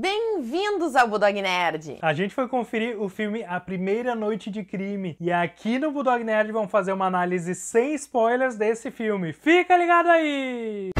Bem-vindos ao Budog Nerd! A gente foi conferir o filme A Primeira Noite de Crime e aqui no Budog Nerd vamos fazer uma análise sem spoilers desse filme. Fica ligado aí!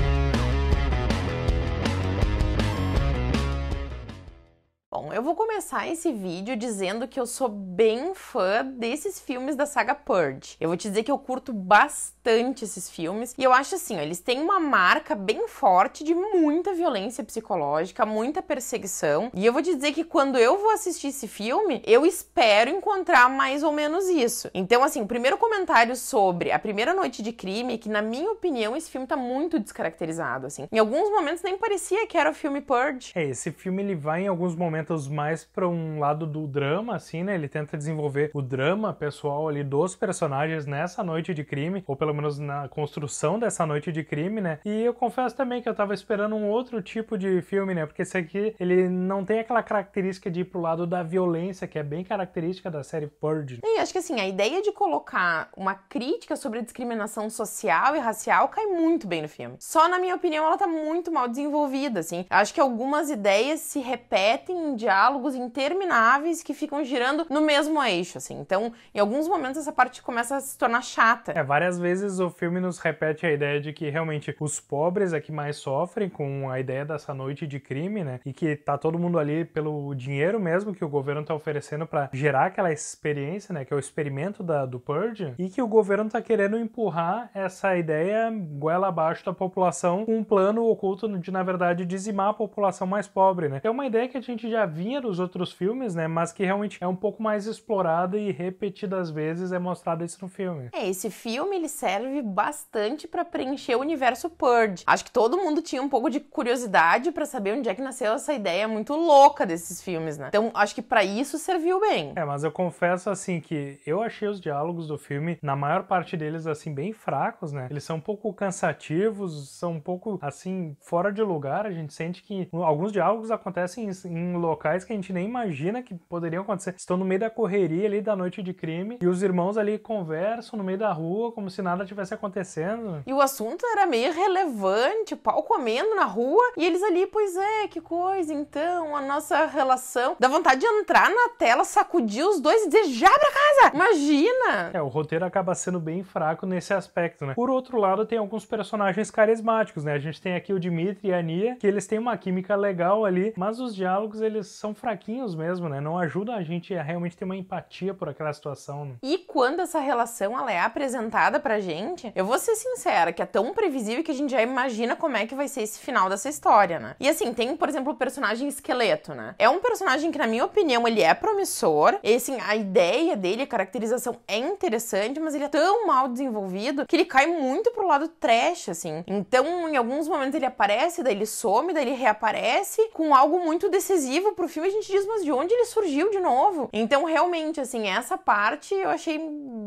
Bom, eu vou começar esse vídeo dizendo que eu sou bem fã desses filmes da saga Purge. Eu vou te dizer que eu curto bastante esses filmes e eu acho assim, ó, eles têm uma marca bem forte de muita violência psicológica, muita perseguição. E eu vou te dizer que quando eu vou assistir esse filme, eu espero encontrar mais ou menos isso. Então, assim, o primeiro comentário sobre a primeira noite de crime, que na minha opinião esse filme tá muito descaracterizado, assim. Em alguns momentos nem parecia que era o filme Purge. É, esse filme ele vai em alguns momentos mais para um lado do drama, assim, né? Ele tenta desenvolver o drama pessoal ali dos personagens nessa noite de crime, ou pelo menos na construção dessa noite de crime, né? E eu confesso também que eu tava esperando um outro tipo de filme, né? Porque esse aqui, ele não tem aquela característica de ir pro lado da violência, que é bem característica da série Purge. E acho que assim, a ideia de colocar uma crítica sobre discriminação social e racial cai muito bem no filme. Só na minha opinião, ela tá muito mal desenvolvida, assim. Acho que algumas ideias se repetem diálogos intermináveis que ficam girando no mesmo eixo, assim. Então, em alguns momentos essa parte começa a se tornar chata. É, várias vezes o filme nos repete a ideia de que realmente os pobres é que mais sofrem com a ideia dessa noite de crime, né? E que tá todo mundo ali pelo dinheiro mesmo que o governo tá oferecendo para gerar aquela experiência, né? Que é o experimento da, do Purge, e que o governo tá querendo empurrar essa ideia goela abaixo da população com um plano oculto de, na verdade, dizimar a população mais pobre, né? É uma ideia que a gente já vinha dos outros filmes, né? Mas que realmente é um pouco mais explorada e repetidas vezes é mostrada isso no filme. É, esse filme ele serve bastante para preencher o universo Purge. Acho que todo mundo tinha um pouco de curiosidade para saber onde é que nasceu essa ideia muito louca desses filmes, né? Então acho que para isso serviu bem. É, mas eu confesso assim que eu achei os diálogos do filme, na maior parte deles, assim, bem fracos, né? Eles são um pouco cansativos, são um pouco assim, fora de lugar. A gente sente que alguns diálogos acontecem em, em locais locais que a gente nem imagina que poderiam acontecer. Estão no meio da correria ali da noite de crime e os irmãos ali conversam no meio da rua como se nada tivesse acontecendo. E o assunto era meio relevante, pau comendo na rua e eles ali, pois é, que coisa, então, a nossa relação. Dá vontade de entrar na tela, sacudir os dois e dizer já pra casa! Imagina! É, o roteiro acaba sendo bem fraco nesse aspecto, né? Por outro lado, tem alguns personagens carismáticos, né? A gente tem aqui o Dimitri e a Nia, que eles têm uma química legal ali, mas os diálogos eles são fraquinhos mesmo, né? Não ajudam a gente a realmente ter uma empatia por aquela situação. Né? E quando essa relação ela é apresentada pra gente, eu vou ser sincera, que é tão previsível que a gente já imagina como é que vai ser esse final dessa história, né? E assim, tem, por exemplo, o personagem esqueleto, né? É um personagem que, na minha opinião, ele é promissor. E assim, a ideia dele, a caracterização é interessante, mas ele é tão mal desenvolvido que ele cai muito pro lado trash, assim. Então, em alguns momentos ele aparece, daí ele some, daí ele reaparece com algo muito decisivo pro filme, a gente diz, mas de onde ele surgiu de novo? Então, realmente, assim, essa parte eu achei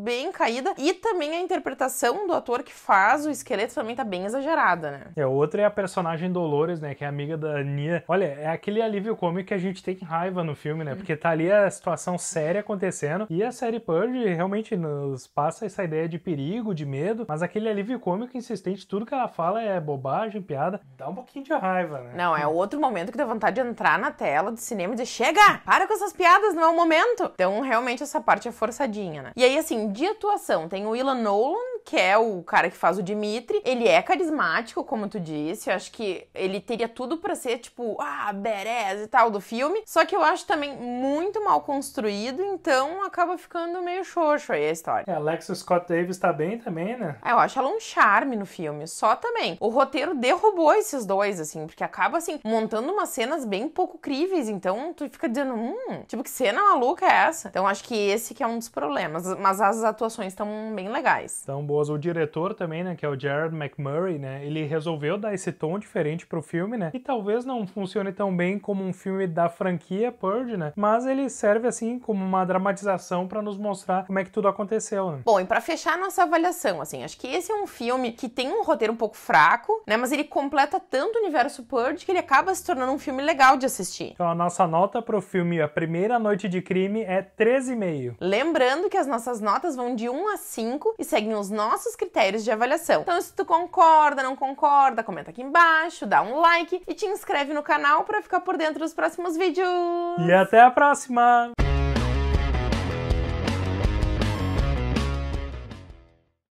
bem caída. E também a interpretação do ator que faz o esqueleto também tá bem exagerada, né? É, outra é a personagem Dolores, né? Que é amiga da Nia. Olha, é aquele alívio cômico que a gente tem raiva no filme, né? Porque tá ali a situação séria acontecendo. E a série Purge realmente nos passa essa ideia de perigo, de medo. Mas aquele alívio cômico insistente, tudo que ela fala é bobagem, piada. Dá um pouquinho de raiva, né? Não, é outro momento que dá vontade de entrar na tela, de cinema de chega, para com essas piadas, não é o momento. Então, realmente, essa parte é forçadinha, né? E aí, assim, de atuação, tem o Ilan Nolan, que é o cara que faz o Dimitri. Ele é carismático, como tu disse. Eu acho que ele teria tudo para ser, tipo, ah, Beres e tal do filme. Só que eu acho também muito mal construído, então acaba ficando meio xoxo aí a história. É, Alexa Scott Davis tá bem também, né? É, eu acho ela um charme no filme, só também. O roteiro derrubou esses dois, assim, porque acaba, assim, montando umas cenas bem pouco críveis, então tu fica dizendo, hum, tipo, que cena maluca é essa? Então acho que esse que é um dos problemas, mas as atuações estão bem legais. Então, boas. O diretor também, né, que é o Jared McMurray, né, ele resolveu dar esse tom diferente pro filme, né, e talvez não funcione tão bem como um filme da franquia Purge, né, mas ele serve, assim, como uma dramatização para nos mostrar como é que tudo aconteceu, né. Bom, e para fechar nossa avaliação, assim, acho que esse é um filme que tem um roteiro um pouco fraco, né, mas ele completa tanto o universo Purge que ele acaba se tornando um filme legal de assistir. Então a nossa nota pro filme A Primeira Noite de Crime é 13,5. Lembrando que as nossas notas vão de 1 a 5 e seguem os nossos critérios de avaliação. Então, se tu concorda, não concorda, comenta aqui embaixo, dá um like e te inscreve no canal para ficar por dentro dos próximos vídeos. E até a próxima!